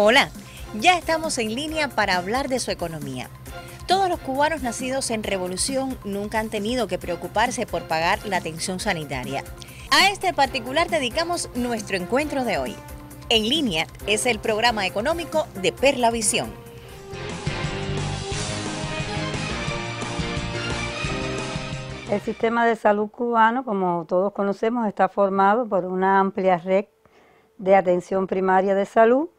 Hola, ya estamos en línea para hablar de su economía. Todos los cubanos nacidos en revolución nunca han tenido que preocuparse por pagar la atención sanitaria. A este particular dedicamos nuestro encuentro de hoy. En línea es el programa económico de Perla Visión. El sistema de salud cubano, como todos conocemos, está formado por una amplia red de atención primaria de salud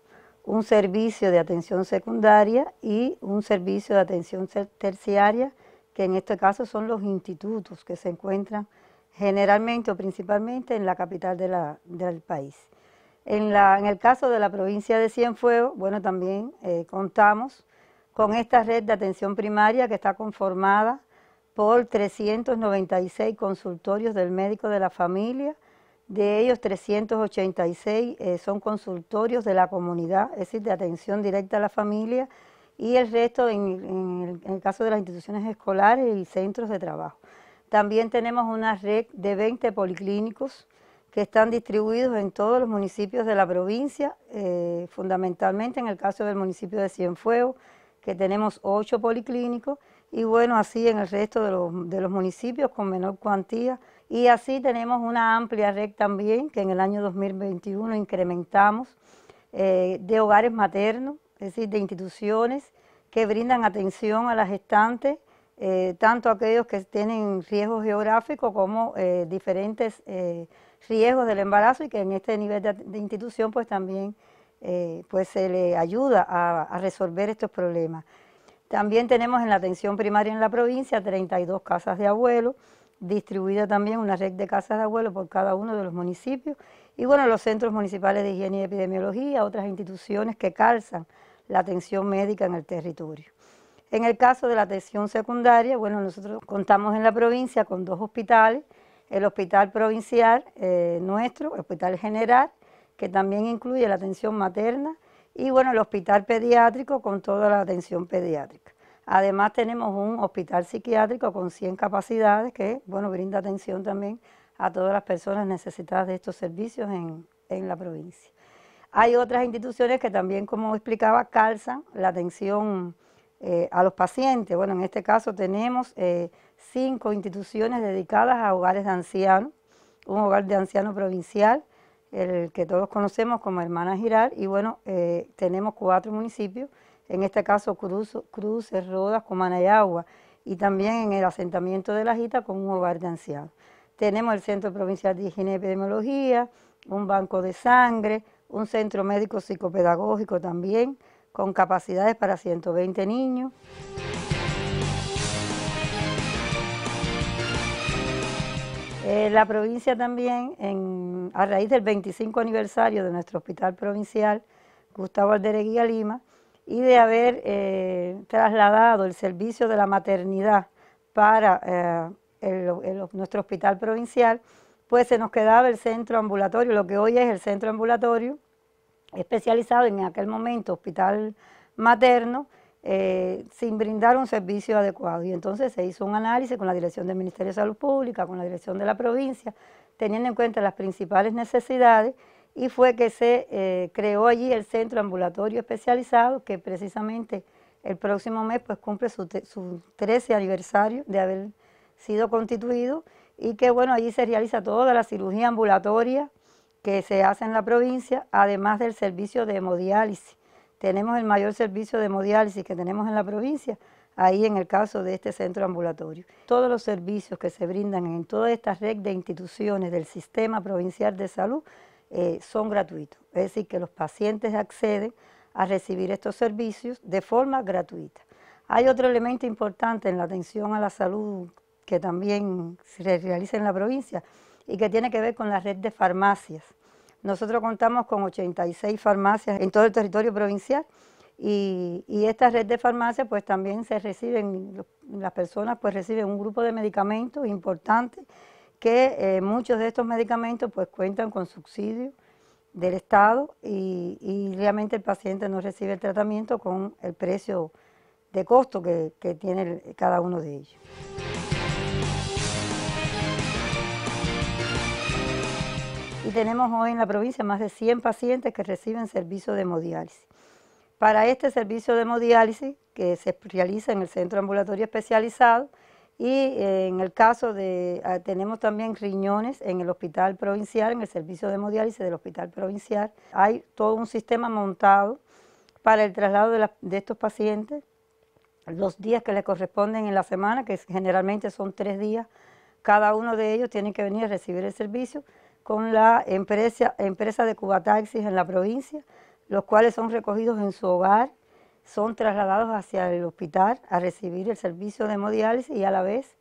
un servicio de atención secundaria y un servicio de atención terciaria, que en este caso son los institutos que se encuentran generalmente o principalmente en la capital del país. En, el caso de la provincia de Cienfuegos, bueno, también eh, contamos con esta red de atención primaria que está conformada por 396 consultorios del médico de la familia, de ellos, 386 eh, son consultorios de la comunidad, es decir, de atención directa a la familia, y el resto en, el, caso de las instituciones escolares y centros de trabajo. También tenemos una red de 20 policlínicos que están distribuidos en todos los municipios de la provincia, eh, fundamentalmente en el caso del municipio de Cienfuegos, que tenemos ocho policlínicos, y bueno, así en el resto de los municipios con menor cuantía y así tenemos una amplia red también que en el año 2021 incrementamos eh, de hogares maternos, es decir, de instituciones que brindan atención a las gestantes, eh, tanto aquellos que tienen riesgo geográfico como eh, diferentes riesgos del embarazo y que en este nivel de, institución pues también pues, se le ayuda a, a resolver estos problemas. También tenemos en la atención primaria en la provincia 32 casas de abuelos, distribuida también una red de casas de abuelos por cada uno de los municipios y bueno, los centros municipales de higiene y epidemiología, otras instituciones que calzan la atención médica en el territorio. En el caso de la atención secundaria, bueno, nosotros contamos en la provincia con dos hospitales, el hospital provincial eh, nuestro, el hospital general, que también incluye la atención materna, y bueno, el hospital pediátrico con toda la atención pediátrica. Además tenemos un hospital psiquiátrico con 100 capacidades que bueno, brinda atención también a todas las personas necesitadas de estos servicios en, la provincia. Hay otras instituciones que también, como explicaba, calzan la atención eh, a los pacientes. Bueno, en este caso tenemos eh, cinco instituciones dedicadas a hogares de ancianos, un hogar de ancianos provincial, el que todos conocemos como Hermana Giral, y bueno, eh, tenemos cuatro municipios, en este caso Cruz, Cruces, Rodas, Comanayagua, y también en el asentamiento de La Jita con un hogar de ancianos. Tenemos el Centro Provincial de Higiene y Epidemiología, un banco de sangre, un centro médico psicopedagógico también, con capacidades para 120 niños. Eh, la provincia también, a raíz del 25 aniversario de nuestro hospital provincial, Gustavo Aldereguía Lima, y de haber eh, trasladado el servicio de la maternidad para eh, nuestro hospital provincial, pues se nos quedaba el centro ambulatorio, lo que hoy es el centro ambulatorio, especializado en aquel momento hospital materno, eh, sin brindar un servicio adecuado. Y entonces se hizo un análisis con la Dirección del Ministerio de Salud Pública, con la Dirección de la provincia, teniendo en cuenta las principales necesidades y fue que se eh, creó allí el Centro Ambulatorio Especializado que precisamente el próximo mes pues cumple su, su 13 aniversario de haber sido constituido y que bueno, allí se realiza toda la cirugía ambulatoria que se hace en la provincia, además del servicio de hemodiálisis tenemos el mayor servicio de hemodiálisis que tenemos en la provincia, ahí en el caso de este centro ambulatorio. Todos los servicios que se brindan en toda esta red de instituciones del Sistema Provincial de Salud eh, son gratuitos, es decir, que los pacientes acceden a recibir estos servicios de forma gratuita. Hay otro elemento importante en la atención a la salud que también se realiza en la provincia y que tiene que ver con la red de farmacias. Nosotros contamos con 86 farmacias en todo el territorio provincial y, esta red de farmacias pues también se reciben, las personas pues reciben un grupo de medicamentos importantes que eh, muchos de estos medicamentos pues cuentan con subsidio del Estado y, realmente el paciente no recibe el tratamiento con el precio de costo que tiene cada uno de ellos. y tenemos hoy en la provincia más de 100 pacientes que reciben servicio de hemodiálisis. Para este servicio de hemodiálisis, que se realiza en el Centro Ambulatorio Especializado, y eh, en el caso de, ah, tenemos también riñones en el Hospital Provincial, en el servicio de hemodiálisis del Hospital Provincial. Hay todo un sistema montado para el traslado de, de estos pacientes, los días que les corresponden en la semana, que generalmente son tres días, cada uno de ellos tiene que venir a recibir el servicio con la empresa, empresa de Taxis en la provincia, los cuales son recogidos en su hogar, son trasladados hacia el hospital a recibir el servicio de hemodiálisis y a la vez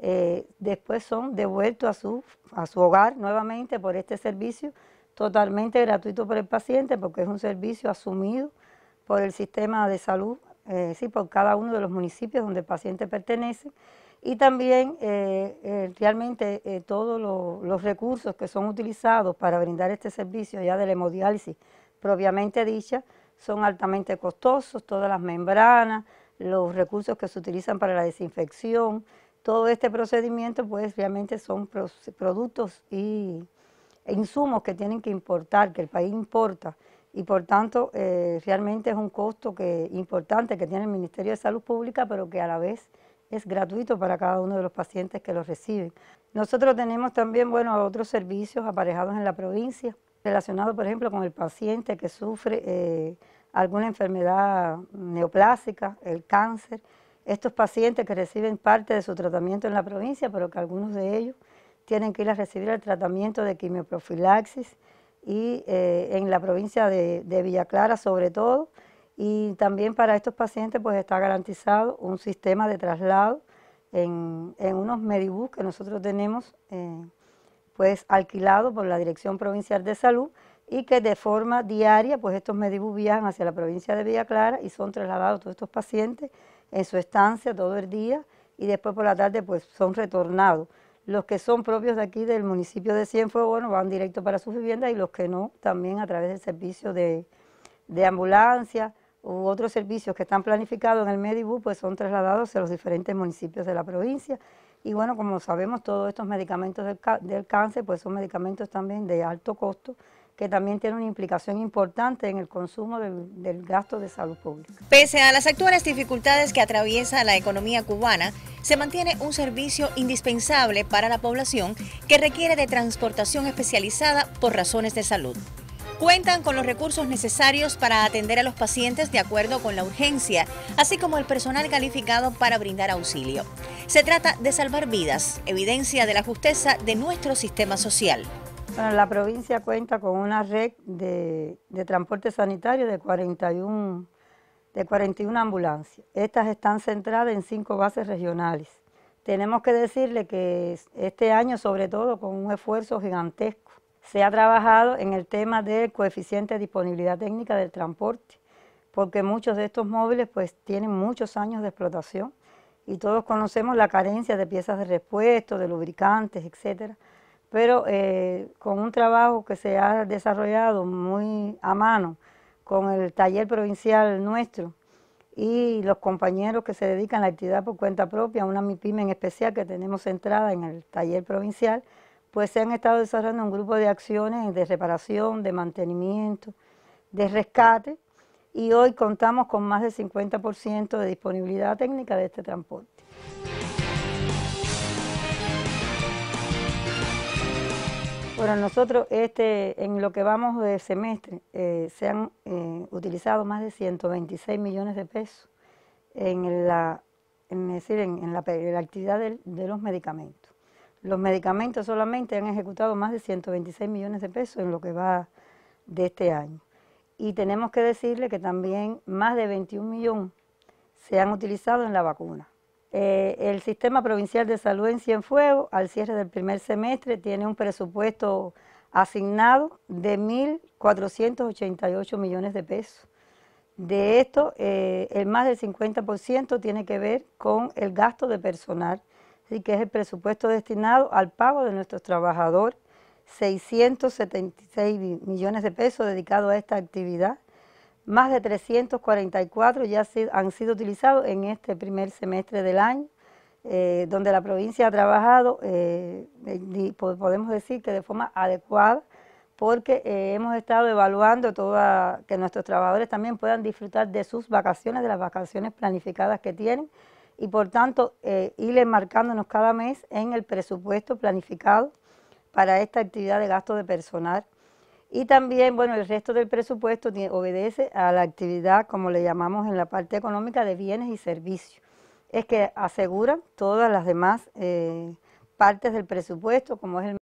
eh, después son devueltos a su, a su hogar nuevamente por este servicio totalmente gratuito por el paciente porque es un servicio asumido por el sistema de salud, eh, sí, por cada uno de los municipios donde el paciente pertenece y también eh, eh, realmente eh, todos los recursos que son utilizados para brindar este servicio ya de hemodiálisis propiamente dicha son altamente costosos, todas las membranas, los recursos que se utilizan para la desinfección, todo este procedimiento pues realmente son productos y insumos que tienen que importar, que el país importa y por tanto realmente es un costo que, importante que tiene el Ministerio de Salud Pública pero que a la vez es gratuito para cada uno de los pacientes que lo reciben. Nosotros tenemos también bueno, otros servicios aparejados en la provincia, relacionados por ejemplo con el paciente que sufre eh, alguna enfermedad neoplásica, el cáncer. Estos pacientes que reciben parte de su tratamiento en la provincia, pero que algunos de ellos tienen que ir a recibir el tratamiento de quimioprofilaxis y eh, en la provincia de, de Villa Clara sobre todo, y también para estos pacientes pues está garantizado un sistema de traslado en, unos medibus que nosotros tenemos eh, pues alquilados por la Dirección Provincial de Salud y que de forma diaria pues estos medibus viajan hacia la provincia de Villa Clara y son trasladados todos estos pacientes en su estancia todo el día y después por la tarde pues son retornados. Los que son propios de aquí del municipio de Cienfuegos bueno, van directo para sus viviendas y los que no también a través del servicio de, de ambulancia, otros servicios que están planificados en el Medibus pues son trasladados a los diferentes municipios de la provincia. Y bueno, como sabemos, todos estos medicamentos del, cáncer pues son medicamentos también de alto costo que también tienen una implicación importante en el consumo del, gasto de salud pública. Pese a las actuales dificultades que atraviesa la economía cubana, se mantiene un servicio indispensable para la población que requiere de transportación especializada por razones de salud cuentan con los recursos necesarios para atender a los pacientes de acuerdo con la urgencia, así como el personal calificado para brindar auxilio. Se trata de salvar vidas, evidencia de la justeza de nuestro sistema social. la provincia cuenta con una red de, de transporte sanitario de 41, de 41 ambulancias. Estas están centradas en cinco bases regionales. Tenemos que decirle que este año, sobre todo con un esfuerzo gigantesco se ha trabajado en el tema del coeficiente de disponibilidad técnica del transporte, porque muchos de estos móviles pues tienen muchos años de explotación y todos conocemos la carencia de piezas de repuesto, de lubricantes, etcétera. Pero eh, con un trabajo que se ha desarrollado muy a mano con el taller provincial nuestro y los compañeros que se dedican a la actividad por cuenta propia, una MIPYME en especial que tenemos centrada en el taller provincial, pues se han estado desarrollando un grupo de acciones de reparación, de mantenimiento, de rescate, y hoy contamos con más del 50% de disponibilidad técnica de este transporte. Bueno, nosotros este, en lo que vamos de semestre eh, se han eh, utilizado más de 126 millones de pesos en la, en, la, actividad de los medicamentos. Los medicamentos solamente han ejecutado más de 126 millones de pesos en lo que va de este año. Y tenemos que decirle que también más de 21 millones se han utilizado en la vacuna. Eh, el Sistema Provincial de Salud en Cienfuegos, al cierre del primer semestre, tiene un presupuesto asignado de 1.488 millones de pesos. De esto, eh, el más del 50% tiene que ver con el gasto de personal Así que es el presupuesto destinado al pago de nuestros trabajadores, 676 millones de pesos dedicados a esta actividad, más de 344 ya han sido utilizados en este primer semestre del año, eh, donde la provincia ha trabajado, eh, podemos decir que de forma adecuada, porque eh, hemos estado evaluando toda, que nuestros trabajadores también puedan disfrutar de sus vacaciones, de las vacaciones planificadas que tienen, y por tanto eh, ir marcándonos cada mes en el presupuesto planificado para esta actividad de gasto de personal. Y también, bueno, el resto del presupuesto obedece a la actividad, como le llamamos en la parte económica, de bienes y servicios. Es que aseguran todas las demás eh, partes del presupuesto, como es el